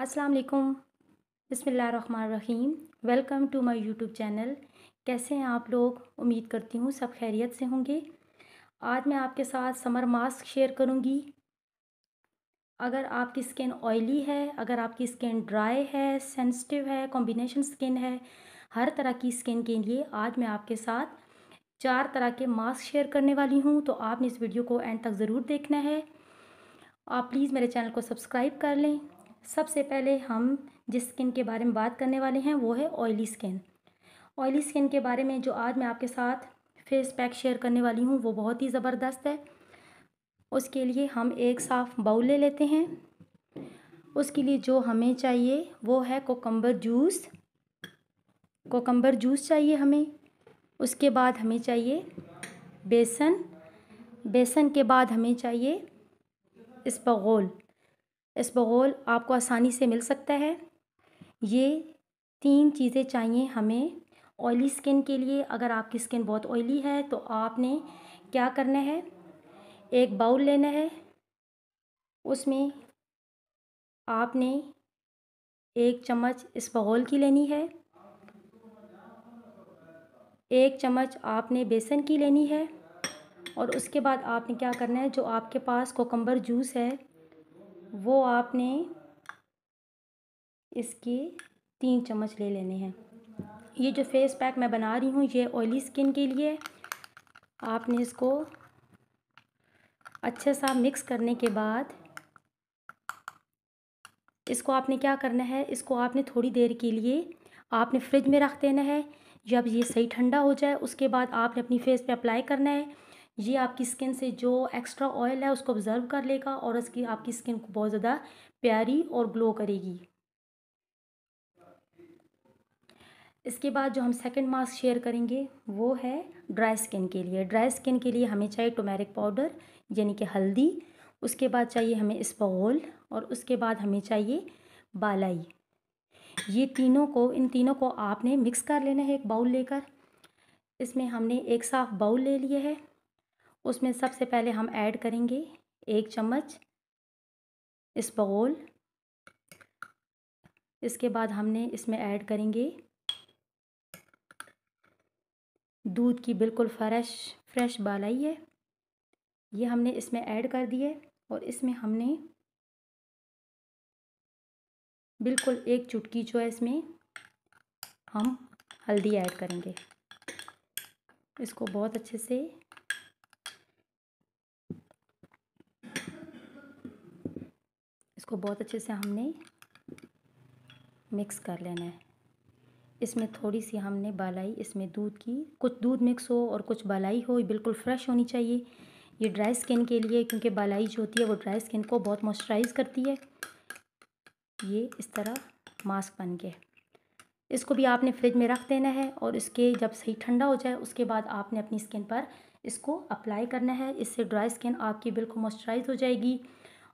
अस्सलाम वालेकुम रहीम welcome to my YouTube channel कैसे हैं आप लोग उम्मीद करती हूँ सब खैरियत से होंगे आज मैं आपके साथ समर मास्क शेयर करूँगी अगर आपकी स्किन ऑयली है अगर आपकी स्किन ड्राई है सेंसिटिव है कॉम्बिनेशन स्किन है हर तरह की स्किन के लिए आज मैं आपके साथ चार तरह के मास्क शेयर करने वाली हूँ तो आपने इस वीडियो को एंड तक ज़रूर देखना है आप प्लीज़ मेरे चैनल को सब्सक्राइब कर लें सबसे पहले हम जिस स्किन के बारे में बात करने वाले हैं वो है ऑयली स्किन ऑयली स्किन के बारे में जो आज मैं आपके साथ फेस पैक शेयर करने वाली हूँ वो बहुत ही ज़बरदस्त है उसके लिए हम एक साफ़ बाउल ले लेते हैं उसके लिए जो हमें चाहिए वो है कोकम्बर जूस कोकम्बर जूस चाहिए हमें उसके बाद हमें चाहिए बेसन बेसन के बाद हमें चाहिए इस्पगोल इसबगोल आपको आसानी से मिल सकता है ये तीन चीज़ें चाहिए हमें ऑयली स्किन के लिए अगर आपकी स्किन बहुत ऑयली है तो आपने क्या करना है एक बाउल लेना है उसमें आपने एक चम्मच इसबगोल की लेनी है एक चम्मच आपने बेसन की लेनी है और उसके बाद आपने क्या करना है जो आपके पास कोकम्बर जूस है वो आपने इसके तीन चम्मच ले लेने हैं ये जो फेस पैक मैं बना रही हूँ ये ऑयली स्किन के लिए आपने इसको अच्छे सा मिक्स करने के बाद इसको आपने क्या करना है इसको आपने थोड़ी देर के लिए आपने फ्रिज में रख देना है जब ये सही ठंडा हो जाए उसके बाद आपने अपनी फेस पे अप्लाई करना है ये आपकी स्किन से जो एक्स्ट्रा ऑयल है उसको ऑब्ज़र्व कर लेगा और उसकी आपकी स्किन को बहुत ज़्यादा प्यारी और ग्लो करेगी इसके बाद जो हम सेकंड मास्क शेयर करेंगे वो है ड्राई स्किन के लिए ड्राई स्किन के लिए हमें चाहिए टोमेरिक पाउडर यानी कि हल्दी उसके बाद चाहिए हमें इस्पोल और उसके बाद हमें चाहिए बालाई ये तीनों को इन तीनों को आपने मिक्स कर लेना है एक बाउल लेकर इसमें हमने एक साफ़ बाउल ले लिया है उसमें सबसे पहले हम ऐड करेंगे एक चम्मच इसबगोल इसके बाद हमने इसमें ऐड करेंगे दूध की बिल्कुल फ्रेश फ्रेश बालाई है ये हमने इसमें ऐड कर दिए और इसमें हमने बिल्कुल एक चुटकी जो है इसमें हम हल्दी ऐड करेंगे इसको बहुत अच्छे से इसको बहुत अच्छे से हमने मिक्स कर लेना है इसमें थोड़ी सी हमने बालाई इसमें दूध की कुछ दूध मिक्स हो और कुछ बालाई हो बिल्कुल फ्रेश होनी चाहिए ये ड्राई स्किन के लिए क्योंकि बालाई जो होती है वो ड्राई स्किन को बहुत मॉइस्चराइज़ करती है ये इस तरह मास्क बन के इसको भी आपने फ्रिज में रख देना है और इसके जब सही ठंडा हो जाए उसके बाद आपने अपनी स्किन पर इसको अप्लाई करना है इससे ड्राई स्किन आपकी बिल्कुल मॉइस्चराइज हो जाएगी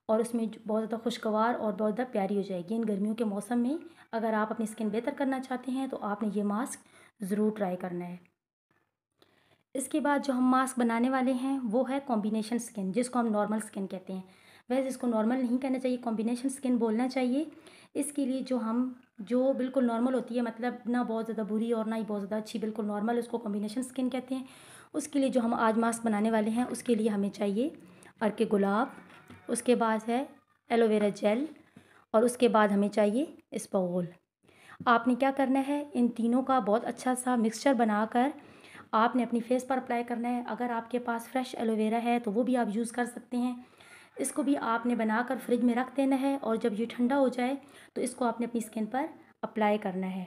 और उसमें बहुत ज़्यादा खुशगवार और बहुत ज़्यादा प्यारी हो जाएगी इन गर्मियों के मौसम में अगर आप अपनी स्किन बेहतर करना चाहते हैं तो आपने ये मास्क ज़रूर ट्राई करना है इसके बाद जो हम मास्क बनाने वाले हैं वो है कॉम्बिनेशन स्किन जिसको हम नॉर्मल स्किन कहते हैं वैसे इसको नॉर्मल नहीं कहना चाहिए कॉम्बिनेशन स्किन बोलना चाहिए इसके लिए जो हम जो बिल्कुल नॉर्मल होती है मतलब ना बहुत ज़्यादा बुरी और ना ही बहुत ज़्यादा अच्छी बिल्कुल नॉर्मल उसको कॉम्बिनेशन स्किन कहते हैं उसके लिए जो हम आज मास्क बनाने वाले हैं उसके लिए हमें चाहिए अर्के गुलाब उसके बाद है एलोवेरा जेल और उसके बाद हमें चाहिए इस्पोल आपने क्या करना है इन तीनों का बहुत अच्छा सा मिक्सचर बनाकर आपने अपनी फेस पर अप्लाई करना है अगर आपके पास फ्रेश एलोवेरा है तो वो भी आप यूज़ कर सकते हैं इसको भी आपने बनाकर फ्रिज में रख देना है और जब ये ठंडा हो जाए तो इसको आपने अपनी स्किन पर अप्लाई करना है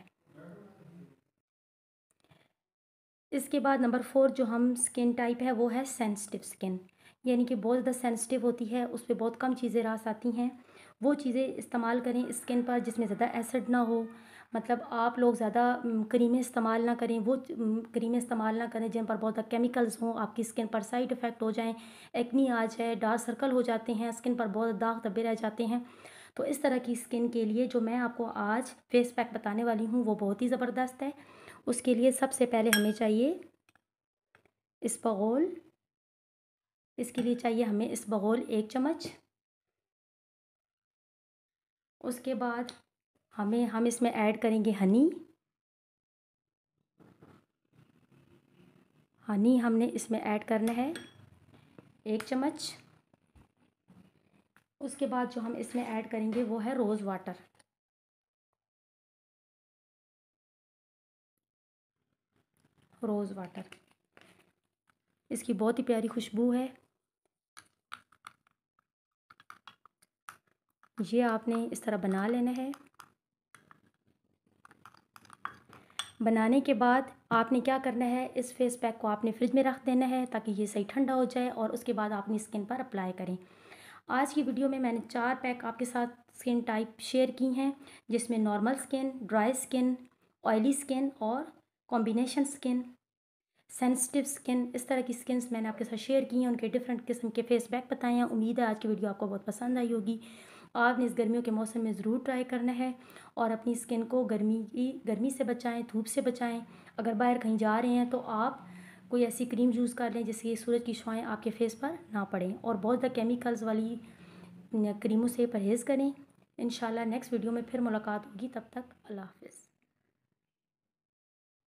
इसके बाद नंबर फोर जो हम स्किन टाइप है वो है सेंसिटिव स्किन यानी कि बहुत ज़्यादा सेंसिटिव होती है उस पर बहुत कम चीज़ें रास आती हैं वो चीज़ें इस्तेमाल करें स्किन पर जिसमें ज़्यादा एसिड ना हो मतलब आप लोग ज़्यादा क्रीमें इस्तेमाल ना करें वो क्रीमें इस्तेमाल ना करें जिन पर बहुत ज़्यादा केमिकल्स हों आपकी स्किन पर साइड इफ़ेक्ट हो जाएँ एक्नी आ जाए डार्क सर्कल हो जाते हैं स्किन पर बहुत दाग दबे रह जाते हैं तो इस तरह की स्किन के लिए जो मैं आपको आज फेस पैक बताने वाली हूँ वो बहुत ही ज़बरदस्त है उसके लिए सबसे पहले हमें चाहिए इस्पागोल इसके लिए चाहिए हमें इस बगोल एक चम्मच उसके बाद हमें हम इसमें ऐड करेंगे हनी हनी हमने इसमें ऐड करना है एक चम्मच उसके बाद जो हम इसमें ऐड करेंगे वो है रोज़ वाटर रोज़ वाटर इसकी बहुत ही प्यारी खुशबू है ये आपने इस तरह बना लेना है बनाने के बाद आपने क्या करना है इस फेस पैक को आपने फ्रिज में रख देना है ताकि ये सही ठंडा हो जाए और उसके बाद आप अपनी स्किन पर अप्लाई करें आज की वीडियो में मैंने चार पैक आपके साथ स्किन टाइप शेयर की हैं जिसमें normal skin dry skin oily skin और कॉम्बिनेशन स्किन सेंसिटिव स्किन इस तरह की स्किन मैंने आपके साथ शेयर की हैं उनके डिफरेंट किस्म के फेस पैक बताए हैं उम्मीद है आज की वीडियो आपको बहुत पसंद आई होगी आपने इस गर्मियों के मौसम में ज़रूर ट्राई करना है और अपनी स्किन को गर्मी की गर्मी से बचाएं धूप से बचाएं अगर बाहर कहीं जा रहे हैं तो आप कोई ऐसी क्रीम यूज़ कर लें जिससे सूरज की शुआएँ आपके फेस पर ना पड़ें और बहुत ज़्यादा केमिकल्स वाली क्रीमों से परहेज़ करें इन नेक्स्ट वीडियो में फिर मुलाकात होगी तब तक अल्लाह हाफिज़